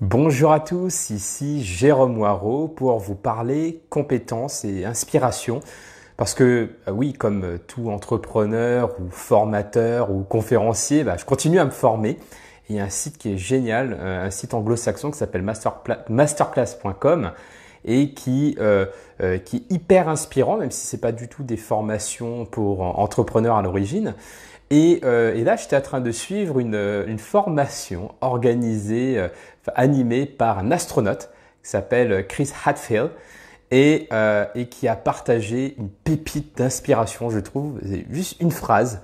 Bonjour à tous, ici Jérôme Moireau pour vous parler compétences et inspiration. Parce que euh, oui, comme euh, tout entrepreneur ou formateur ou conférencier, bah, je continue à me former. Et il y a un site qui est génial, euh, un site anglo-saxon qui s'appelle masterclass.com et qui, euh, euh, qui est hyper inspirant, même si ce n'est pas du tout des formations pour entrepreneurs à l'origine. Et, euh, et, là, j'étais en train de suivre une, euh, une formation organisée, euh, animée par un astronaute qui s'appelle Chris Hadfield. Et, euh, et, qui a partagé une pépite d'inspiration, je trouve. juste une phrase.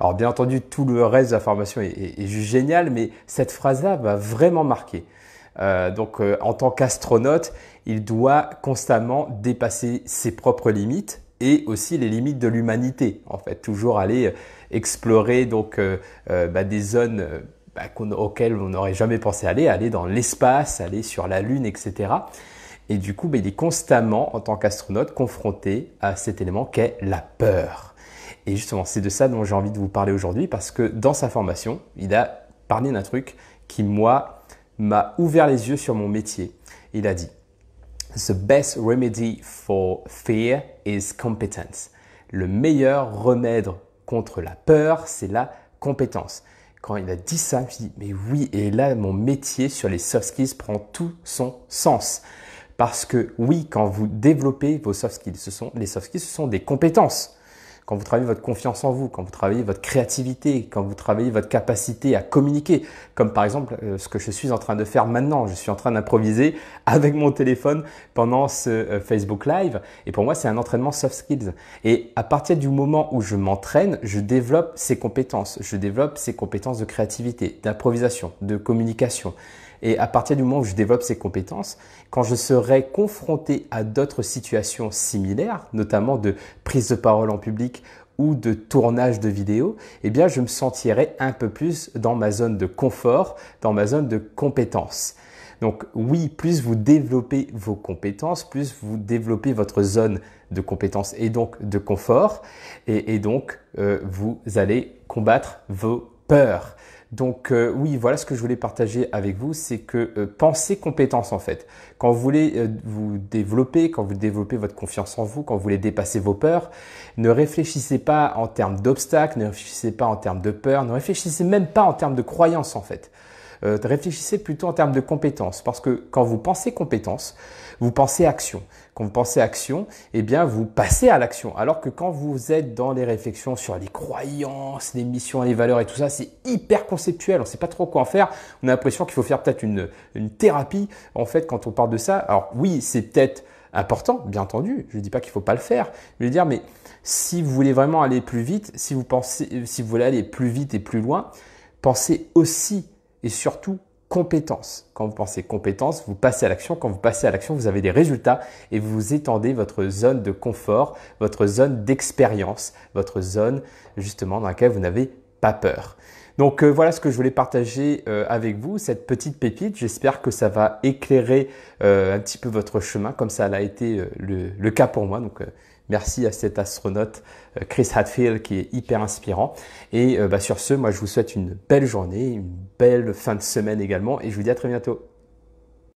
Alors bien entendu, tout le reste de la formation est, juste génial, mais cette phrase-là va vraiment marquer. Euh, donc euh, en tant qu'astronaute, il doit constamment dépasser ses propres limites et aussi les limites de l'humanité. En fait, toujours aller euh, explorer donc bah, des zones bah, auxquelles on n'aurait jamais pensé aller, aller dans l'espace, aller sur la Lune, etc. Et du coup, bah, il est constamment, en tant qu'astronaute, confronté à cet élément qu'est la peur. Et justement, c'est de ça dont j'ai envie de vous parler aujourd'hui parce que dans sa formation, il a parlé d'un truc qui, moi, m'a ouvert les yeux sur mon métier. Il a dit The best remedy for fear is competence. Le meilleur remède contre la peur, c'est la compétence. Quand il a dit ça, je me suis dit mais oui, et là mon métier sur les soft skills prend tout son sens. Parce que oui, quand vous développez vos soft skills, ce sont les soft skills, ce sont des compétences quand vous travaillez votre confiance en vous, quand vous travaillez votre créativité, quand vous travaillez votre capacité à communiquer, comme par exemple euh, ce que je suis en train de faire maintenant. Je suis en train d'improviser avec mon téléphone pendant ce euh, Facebook Live. Et pour moi, c'est un entraînement soft skills. Et à partir du moment où je m'entraîne, je développe ces compétences. Je développe ces compétences de créativité, d'improvisation, de communication. Et à partir du moment où je développe ces compétences, quand je serai confronté à d'autres situations similaires, notamment de prise de parole en public ou de tournage de vidéos, eh bien, je me sentirai un peu plus dans ma zone de confort, dans ma zone de compétence. Donc oui, plus vous développez vos compétences, plus vous développez votre zone de compétences et donc de confort, et, donc euh, vous allez combattre vos peurs. Donc euh, oui, voilà ce que je voulais partager avec vous, c'est que euh, pensez compétence en fait. Quand vous voulez euh, vous développer, quand vous développez votre confiance en vous, quand vous voulez dépasser vos peurs, ne réfléchissez pas en termes d'obstacles, ne réfléchissez pas en termes de peur, ne réfléchissez même pas en termes de croyances en fait. Euh, réfléchissez plutôt en termes de compétences, parce que quand vous pensez compétences, vous pensez action. Quand vous pensez action, eh bien, vous passez à l'action. Alors que quand vous êtes dans les réflexions sur les croyances, les missions, les valeurs et tout ça, c'est hyper conceptuel. On ne sait pas trop quoi en faire. On a l'impression qu'il faut faire peut-être une, une thérapie, en fait, quand on parle de ça. Alors oui, c'est peut-être important, bien entendu. Je ne dis pas qu'il ne faut pas le faire. Je veux dire, mais si vous voulez vraiment aller plus vite, si vous pensez, si vous voulez aller plus vite et plus loin, pensez aussi et surtout compétence. Quand vous pensez compétence, vous passez à l'action. Quand vous passez à l'action, vous avez des résultats et vous étendez votre zone de confort, votre zone d'expérience, votre zone justement dans laquelle vous n'avez pas peur. Donc euh, voilà ce que je voulais partager euh, avec vous, cette petite pépite. J'espère que ça va éclairer euh, un petit peu votre chemin comme ça l'a été le, le, cas pour moi. Donc Merci à cet astronaute euh, Chris Hadfield qui est hyper inspirant. Et euh, bah, sur ce, moi je vous souhaite une belle journée, une belle fin de semaine également et je vous dis à très bientôt.